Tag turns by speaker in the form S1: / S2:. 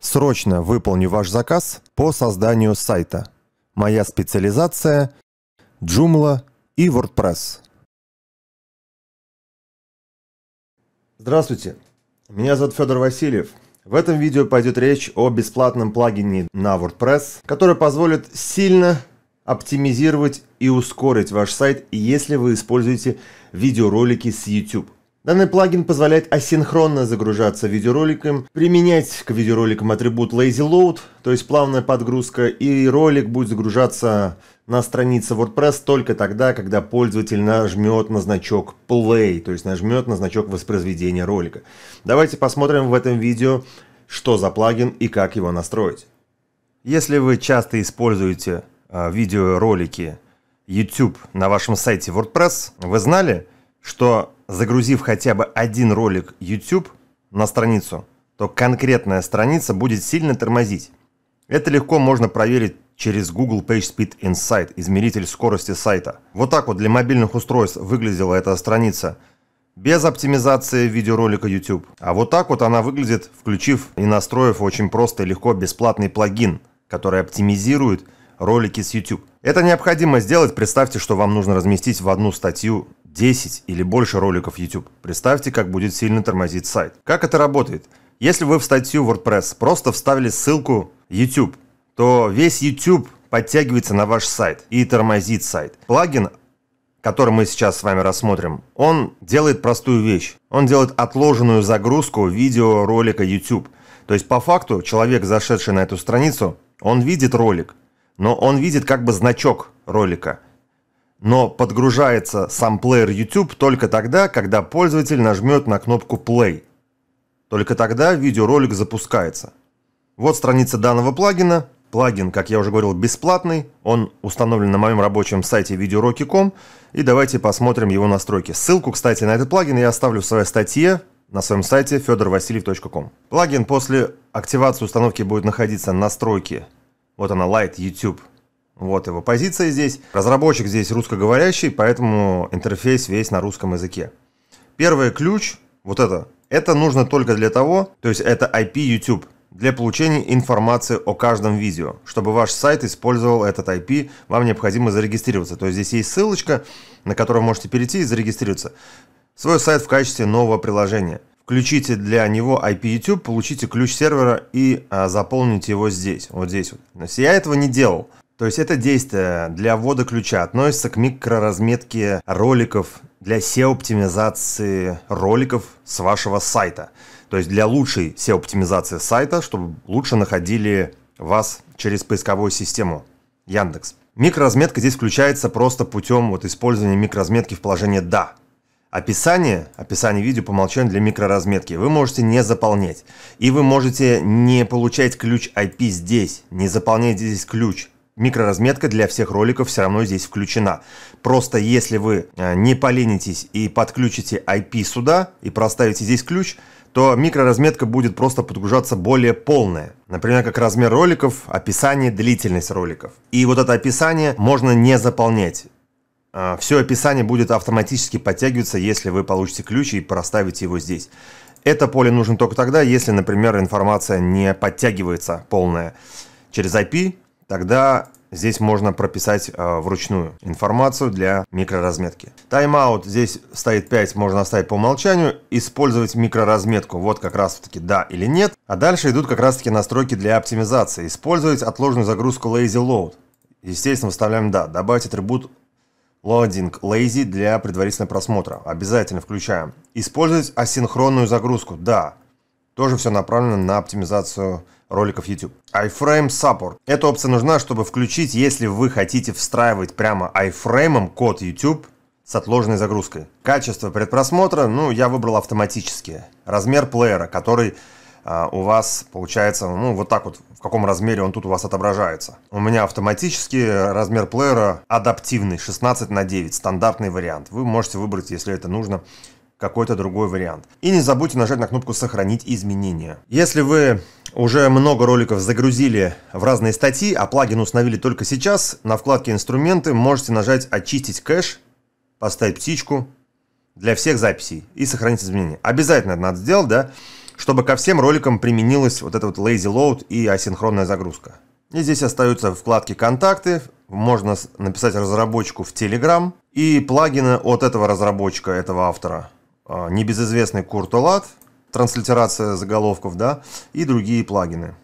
S1: Срочно выполню ваш заказ по созданию сайта. Моя специализация – Joomla и WordPress. Здравствуйте, меня зовут Федор Васильев. В этом видео пойдет речь о бесплатном плагине на WordPress, который позволит сильно оптимизировать и ускорить ваш сайт, если вы используете видеоролики с YouTube. Данный плагин позволяет асинхронно загружаться видеороликом, применять к видеороликам атрибут lazy load, то есть плавная подгрузка, и ролик будет загружаться на странице WordPress только тогда, когда пользователь нажмет на значок play, то есть нажмет на значок воспроизведения ролика. Давайте посмотрим в этом видео, что за плагин и как его настроить. Если вы часто используете э, видеоролики YouTube на вашем сайте WordPress, вы знали, что загрузив хотя бы один ролик YouTube на страницу, то конкретная страница будет сильно тормозить. Это легко можно проверить через Google PageSpeed Insight, измеритель скорости сайта. Вот так вот для мобильных устройств выглядела эта страница без оптимизации видеоролика YouTube. А вот так вот она выглядит, включив и настроив очень просто и легко бесплатный плагин, который оптимизирует ролики с YouTube. Это необходимо сделать, представьте, что вам нужно разместить в одну статью 10 или больше роликов YouTube. Представьте, как будет сильно тормозить сайт. Как это работает? Если вы в статью WordPress просто вставили ссылку YouTube, то весь YouTube подтягивается на ваш сайт и тормозит сайт. Плагин, который мы сейчас с вами рассмотрим, он делает простую вещь. Он делает отложенную загрузку видеоролика YouTube. То есть по факту человек, зашедший на эту страницу, он видит ролик, но он видит как бы значок ролика – но подгружается сам плеер YouTube только тогда, когда пользователь нажмет на кнопку Play. Только тогда видеоролик запускается. Вот страница данного плагина. Плагин, как я уже говорил, бесплатный. Он установлен на моем рабочем сайте videoroki.com. И давайте посмотрим его настройки. Ссылку, кстати, на этот плагин я оставлю в своей статье на своем сайте fedorvasiliev.com. Плагин после активации установки будет находиться настройки. Вот она, Light YouTube вот его позиция здесь. Разработчик здесь русскоговорящий, поэтому интерфейс весь на русском языке. Первый ключ, вот это, это нужно только для того, то есть это IP YouTube, для получения информации о каждом видео. Чтобы ваш сайт использовал этот IP, вам необходимо зарегистрироваться. То есть здесь есть ссылочка, на которую можете перейти и зарегистрироваться. Свой сайт в качестве нового приложения. Включите для него IP YouTube, получите ключ сервера и а, заполните его здесь, вот здесь. Вот. я этого не делал. То есть это действие для ввода ключа относится к микроразметке роликов для SEO-оптимизации роликов с вашего сайта. То есть для лучшей SEO-оптимизации сайта, чтобы лучше находили вас через поисковую систему Яндекс. Микроразметка здесь включается просто путем вот использования микроразметки в положении «да». Описание, описание видео по умолчанию для микроразметки вы можете не заполнять. И вы можете не получать ключ IP здесь, не заполнять здесь ключ – микроразметка для всех роликов все равно здесь включена. Просто если вы э, не поленитесь и подключите IP сюда и проставите здесь ключ, то микроразметка будет просто подгружаться более полная. Например, как размер роликов, описание, длительность роликов. И вот это описание можно не заполнять. А, все описание будет автоматически подтягиваться, если вы получите ключ и проставите его здесь. Это поле нужно только тогда, если, например, информация не подтягивается полная через IP, Тогда Здесь можно прописать э, вручную информацию для микроразметки. Тайм-аут. Здесь стоит 5, можно оставить по умолчанию. Использовать микроразметку. Вот как раз таки да или нет. А дальше идут как раз таки настройки для оптимизации. Использовать отложенную загрузку Lazy Load. Естественно, выставляем да. Добавить атрибут Loading Lazy для предварительного просмотра. Обязательно включаем. Использовать асинхронную загрузку. Да. Тоже все направлено на оптимизацию роликов YouTube. iFrame Support. Эта опция нужна, чтобы включить, если вы хотите встраивать прямо iFrame код YouTube с отложенной загрузкой. Качество предпросмотра, ну, я выбрал автоматически. Размер плеера, который а, у вас получается, ну, вот так вот, в каком размере он тут у вас отображается. У меня автоматически размер плеера адаптивный, 16 на 9, стандартный вариант. Вы можете выбрать, если это нужно, какой-то другой вариант. И не забудьте нажать на кнопку «Сохранить изменения». Если вы уже много роликов загрузили в разные статьи, а плагин установили только сейчас, на вкладке «Инструменты» можете нажать «Очистить кэш», поставить птичку для всех записей и сохранить изменения. Обязательно это надо сделать, да, чтобы ко всем роликам применилась вот эта вот lazy load и асинхронная загрузка. И здесь остаются вкладки «Контакты», можно написать разработчику в Telegram и плагины от этого разработчика, этого автора – а, небезызвестный Куртолат, транслитерация заголовков, да, и другие плагины.